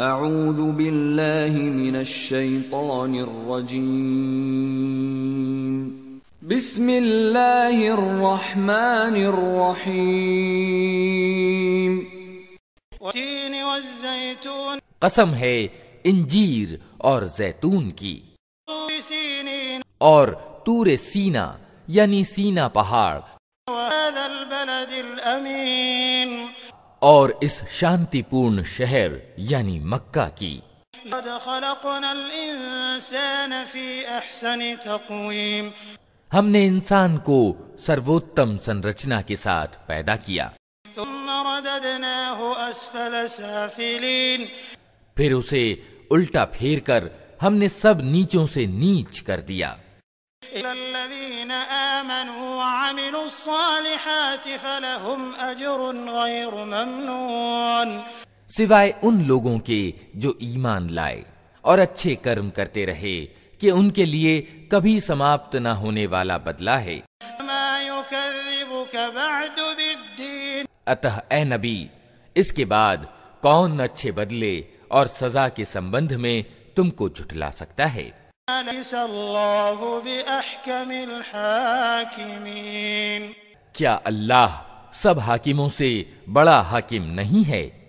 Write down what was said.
أعوذ بالله من الشيطان الرجيم بسم الله الرحمن الرحيم والتين والزيتون قسم ہے انجیر اور زیتون کی اور تور سینا یعنی سینا پہاڑ وهذا البلد الأمين और इस शांतिपूर्ण शहर यानी मक्का की हमने इंसान को सर्वोत्तम संरचना के साथ पैदा किया फिर उसे उल्टा फेर कर हमने सब नीचों से नीच कर दिया सिवाय उन लोगों के जो ईमान लाए और अच्छे कर्म करते रहे कि उनके लिए कभी समाप्त न होने वाला बदला है अतः ए नबी इसके बाद कौन अच्छे बदले और सजा के संबंध में तुमको झुटला सकता है क्या अल्लाह सब हाकिमों से बड़ा हाकिम नहीं है